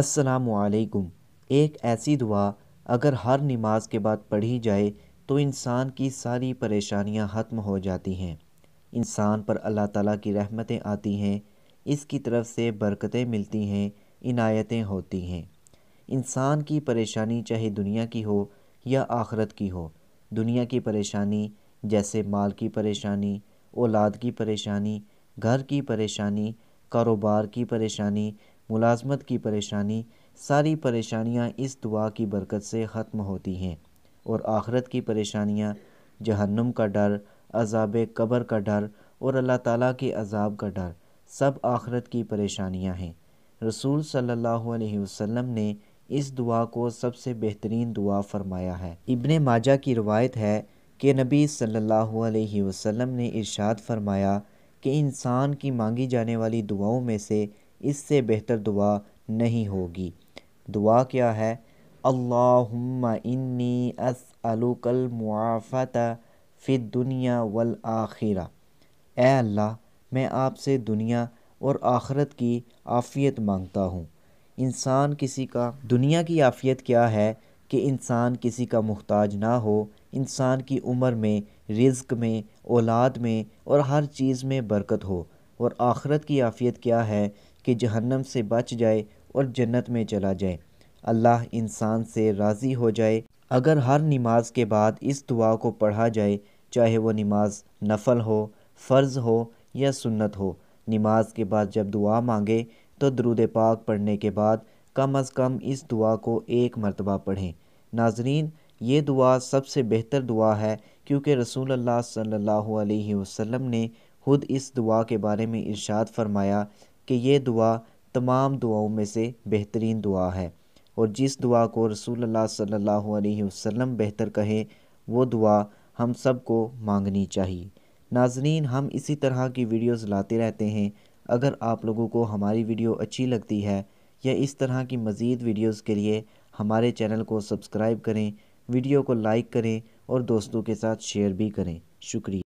असलकुम एक ऐसी दुआ अगर हर नमाज के बाद पढ़ी जाए तो इंसान की सारी परेशानियां ख़त्म हो जाती हैं इंसान पर अल्लाह ताला की रहमतें आती हैं इसकी तरफ से बरकतें मिलती हैं इनायतें होती हैं इंसान की परेशानी चाहे दुनिया की हो या आखरत की हो दुनिया की परेशानी जैसे माल की परेशानी औलाद की परेशानी घर की परेशानी कारोबार की परेशानी मुलाजमत की परेशानी सारी परेशानियाँ इस दुआ की बरकत से ख़त्म होती हैं और आखरत की परेशानियाँ जहन्नुम का डर अजाब कब्र का डर और अल्लाह ताला के अजाब का डर सब आखरत की परेशानियाँ हैं रसूल सल्लल्लाहु अलैहि वसल्लम ने इस दुआ को सबसे बेहतरीन दुआ फरमाया है इब्ने माजा की रवायत है कि नबी सल्लल्लाहु अलैहि वसल्लम ने इरशाद फरमाया कि इंसान की मांगी जाने वाली दुआओं में से इससे बेहतर दुआ नहीं होगी दुआ क्या है अल्लाहुम्मा इन्नी असअलुकल मुआफ़त फ़िद दुनिया वल आखिरा ए अल्लाह मैं आपसे दुनिया और आखरत की आफ़ियत मांगता हूँ इंसान किसी का दुनिया की आफ़ियत क्या है कि इंसान किसी का मुहताज ना हो इंसान की उम्र में रिज्क में औलाद में और हर चीज़ में बरकत हो और आखरत की आफ़ियत क्या है कि जहन्नम से बच जाए और जन्नत में चला जाए अल्लाह इंसान से राज़ी हो जाए अगर हर नमाज के बाद इस दुआ को पढ़ा जाए चाहे वो नमाज नफल हो फ़र्ज़ हो या सुन्नत हो नमाज के बाद जब दुआ मांगे तो दरुद पाक पढ़ने के बाद कम अज़ कम इस दुआ को एक मरतबा पढ़ें नाजरीन ये दुआ सबसे बेहतर दुआ है क्योंकि रसूल अल्लाह सल्लल्लाहु अलैहि वसल्लम ने खुद इस दुआ के बारे में इरशाद फरमाया कि यह दुआ तमाम दुआओं में से बेहतरीन दुआ है और जिस दुआ को रसूल सल्लल्लाहु अलैहि वसल्लम बेहतर कहे वो दुआ हम सबको मांगनी चाहिए नाजरीन हम इसी तरह की वीडियोस लाते रहते हैं अगर आप लोगों को हमारी वीडियो अच्छी लगती है या इस तरह की मज़ीद वीडियोस के लिए हमारे चैनल को सब्सक्राइब करें वीडियो को लाइक करें और दोस्तों के साथ शेयर भी करें शुक्रिया